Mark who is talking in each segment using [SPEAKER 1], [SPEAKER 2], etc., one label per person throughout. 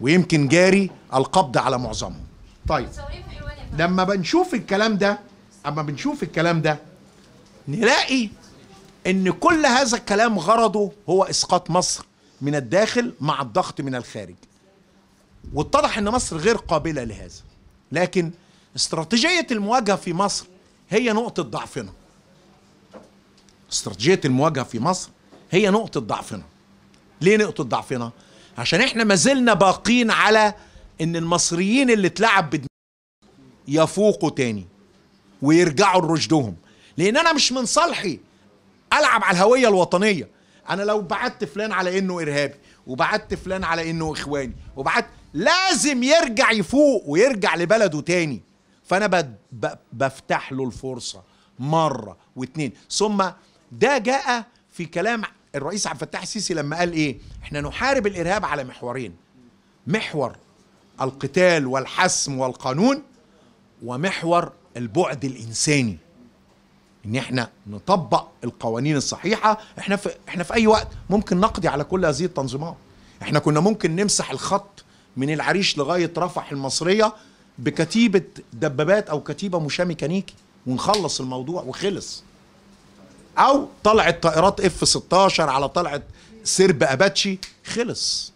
[SPEAKER 1] ويمكن جاري القبض على معظمهم طيب لما بنشوف الكلام ده اما بنشوف الكلام ده نلاقي ان كل هذا الكلام غرضه هو اسقاط مصر من الداخل مع الضغط من الخارج واتضح ان مصر غير قابله لهذا لكن استراتيجيه المواجهه في مصر هي نقطه ضعفنا استراتيجيه المواجهه في مصر هي نقطه ضعفنا ليه نقطه ضعفنا عشان احنا ما زلنا باقين على ان المصريين اللي اتلعب بدماغهم يفوقوا تاني ويرجعوا لرشدهم لان انا مش من صالحي العب على الهويه الوطنيه انا لو بعت فلان على انه ارهابي وبعت فلان على انه اخواني وبعت لازم يرجع يفوق ويرجع لبلده تاني فانا ب... ب... بفتح له الفرصه مره واتنين ثم ده جاء في كلام الرئيس عبد الفتاح السيسي لما قال ايه احنا نحارب الارهاب على محورين محور القتال والحسم والقانون ومحور البعد الانساني ان احنا نطبق القوانين الصحيحه احنا في احنا في اي وقت ممكن نقضي على كل هذه التنظيمات احنا كنا ممكن نمسح الخط من العريش لغايه رفح المصريه بكتيبه دبابات او كتيبه مشاه ميكانيكي ونخلص الموضوع وخلص او طلعت طائرات اف 16 على طلعت سرب اباتشي خلص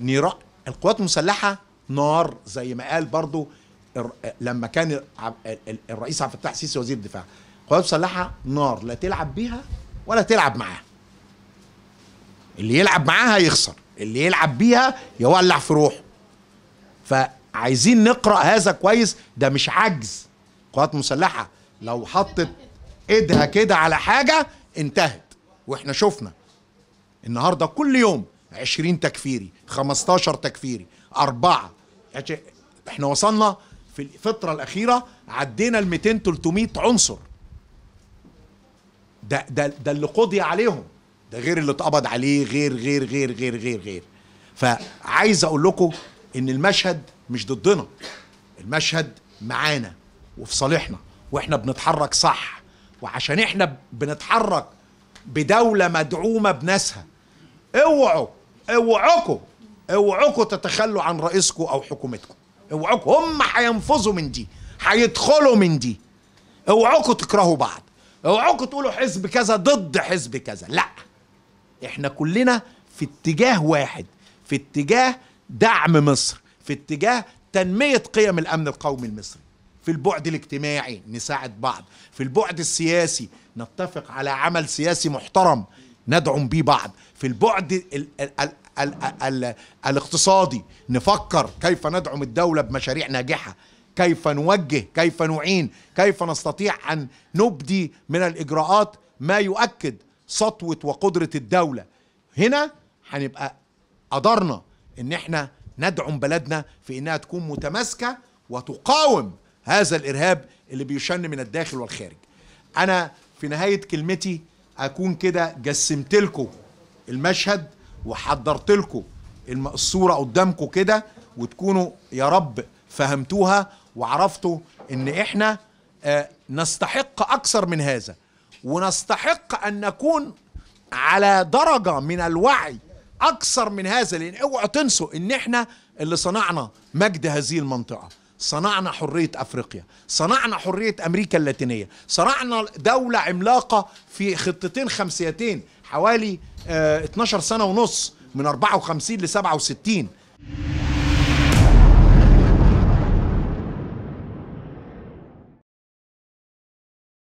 [SPEAKER 1] نيران القوات المسلحه نار زي ما قال برضو لما كان الرئيس عبد الفتاح السيسي وزير الدفاع القوات المسلحه نار لا تلعب بيها ولا تلعب معاها اللي يلعب معاها يخسر اللي يلعب بيها يولع في روحه فعايزين نقرا هذا كويس ده مش عجز القوات المسلحه لو حطت ايدها كده على حاجه انتهت واحنا شفنا النهارده كل يوم 20 تكفيري 15 تكفيري أربعة يعني احنا وصلنا في الفترة الأخيرة عدينا المتين 200 300 عنصر ده ده ده اللي قضي عليهم ده غير اللي اتقبض عليه غير غير غير غير غير غير فعايز اقول لكم ان المشهد مش ضدنا المشهد معانا وفي صالحنا واحنا بنتحرك صح وعشان احنا بنتحرك بدولة مدعومة بناسها اوعوا اوعكم اوعكم تتخلوا عن رئيسكم او حكومتكم اوعكم هم هينفذوا من دي هيدخلوا من دي اوعكم تكرهوا بعض اوعكم تقولوا حزب كذا ضد حزب كذا لا احنا كلنا في اتجاه واحد في اتجاه دعم مصر في اتجاه تنمية قيم الأمن القومي المصري في البعد الاجتماعي نساعد بعض في البعد السياسي نتفق على عمل سياسي محترم ندعم به بعض في البعد الـ الـ الـ الـ الـ الاقتصادي نفكر كيف ندعم الدولة بمشاريع ناجحة كيف نوجه كيف نعين كيف نستطيع أن نبدي من الإجراءات ما يؤكد سطوة وقدرة الدولة هنا هنبقى قدرنا ان احنا ندعم بلدنا في انها تكون متماسكه وتقاوم هذا الارهاب اللي بيشن من الداخل والخارج انا في نهايه كلمتي اكون كده قسمت لكم المشهد وحضرت لكم الصوره قدامكم كده وتكونوا يا رب فهمتوها وعرفتوا ان احنا آه، نستحق اكثر من هذا ونستحق ان نكون على درجه من الوعي اكثر من هذا لان اوعوا تنسوا ان احنا اللي صنعنا مجد هذه المنطقه صنعنا حرية أفريقيا صنعنا حرية أمريكا اللاتينية صنعنا دولة عملاقة في خطتين خمسيتين حوالي 12 آه، سنة ونص من 54 ل 67